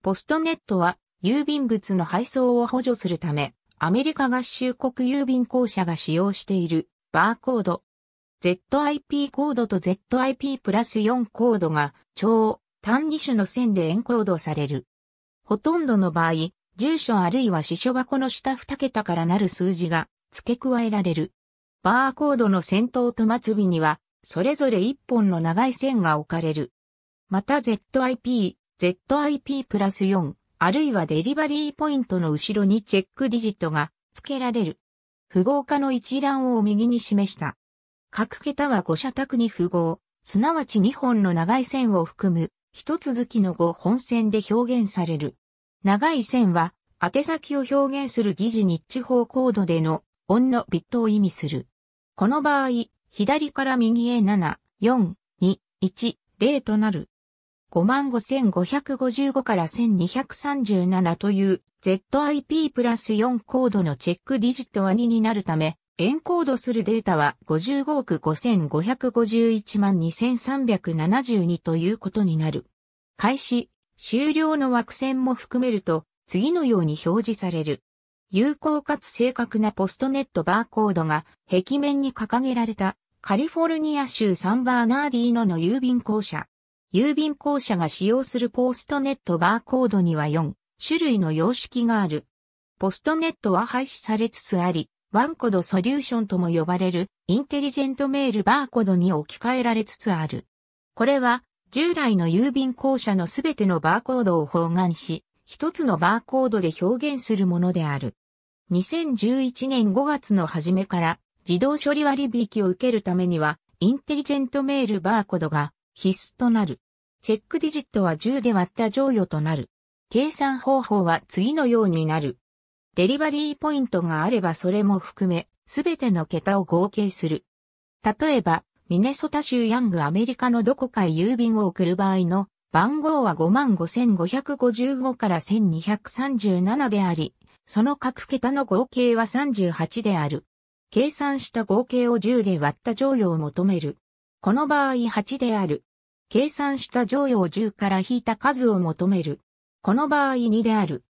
ポストネットは郵便物の配送を補助するため、アメリカ合衆国郵便公社が使用しているバーコード。ZIP コードと ZIP プラス4コードが超単2種の線でエンコードされる。ほとんどの場合、住所あるいは支所箱の下2桁からなる数字が付け加えられる。バーコードの先頭と末尾には、それぞれ1本の長い線が置かれる。また ZIP、ZIP プラス4、あるいはデリバリーポイントの後ろにチェックディジットが付けられる。符号化の一覧を右に示した。各桁は5社宅に符号、すなわち2本の長い線を含む、一続きの5本線で表現される。長い線は、宛先を表現する疑似日地方コードでの、オンのビットを意味する。この場合、左から右へ7、4、2、1、0となる。55555から1237という ZIP プラス4コードのチェックディジットは2になるため、エンコードするデータは55億5551万2372ということになる。開始、終了の枠線も含めると、次のように表示される。有効かつ正確なポストネットバーコードが壁面に掲げられたカリフォルニア州サンバーナーディーノの郵便公社郵便公社が使用するポストネットバーコードには4種類の様式がある。ポストネットは廃止されつつあり、ワンコードソリューションとも呼ばれるインテリジェントメールバーコードに置き換えられつつある。これは従来の郵便公社のすべてのバーコードを包含し、一つのバーコードで表現するものである。2011年5月の初めから自動処理割引を受けるためにはインテリジェントメールバーコードが必須となる。チェックディジットは10で割った乗与となる。計算方法は次のようになる。デリバリーポイントがあればそれも含め、すべての桁を合計する。例えば、ミネソタ州ヤングアメリカのどこかへ郵便を送る場合の番号は55,555から1237であり、その各桁の合計は38である。計算した合計を10で割った乗与を求める。この場合8である。計算した乗用10から引いた数を求める。この場合2である。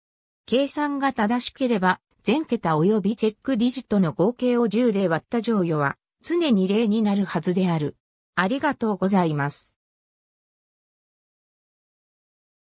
計算が正しければ、全桁及びチェックディジットの合計を10で割った乗与は、常に0になるはずである。ありがとうございます。